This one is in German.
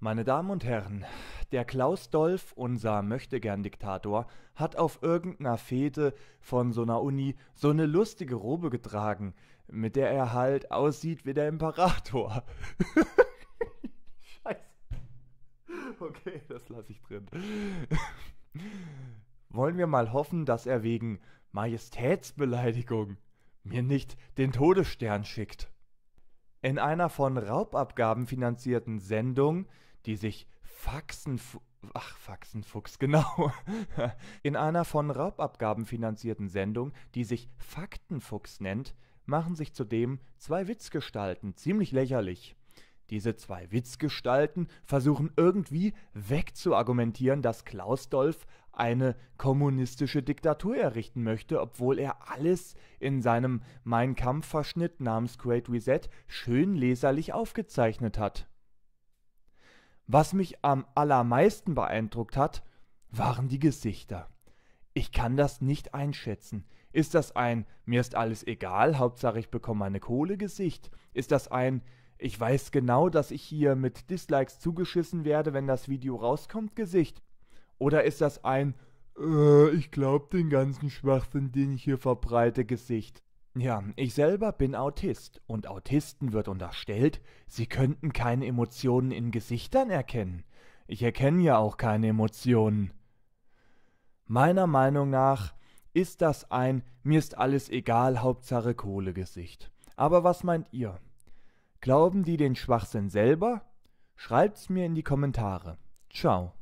Meine Damen und Herren, der Klaus Dolf, unser Möchtegern-Diktator, hat auf irgendeiner Fete von so einer Uni so eine lustige Robe getragen, mit der er halt aussieht wie der Imperator. Scheiße. Okay, das lasse ich drin. Wollen wir mal hoffen, dass er wegen Majestätsbeleidigung mir nicht den Todesstern schickt. In einer von Raubabgaben finanzierten Sendung die sich Faxenfu Ach, Faxenfuchs, genau. In einer von Raubabgaben finanzierten Sendung, die sich Faktenfuchs nennt, machen sich zudem zwei Witzgestalten ziemlich lächerlich. Diese zwei Witzgestalten versuchen irgendwie wegzuargumentieren, dass Klaus Dolph eine kommunistische Diktatur errichten möchte, obwohl er alles in seinem Mein Kampf-Verschnitt namens Great Reset schön leserlich aufgezeichnet hat. Was mich am allermeisten beeindruckt hat, waren die Gesichter. Ich kann das nicht einschätzen. Ist das ein mir ist alles egal, Hauptsache ich bekomme meine Kohle Gesicht? Ist das ein ich weiß genau, dass ich hier mit Dislikes zugeschissen werde, wenn das Video rauskommt Gesicht? Oder ist das ein äh, ich glaube den ganzen Schwachsinn, den ich hier verbreite Gesicht? Ja, ich selber bin Autist und Autisten wird unterstellt, sie könnten keine Emotionen in Gesichtern erkennen. Ich erkenne ja auch keine Emotionen. Meiner Meinung nach ist das ein mir ist alles egal, Hauptsache Kohle Gesicht. Aber was meint ihr? Glauben die den Schwachsinn selber? Schreibt's mir in die Kommentare. Ciao.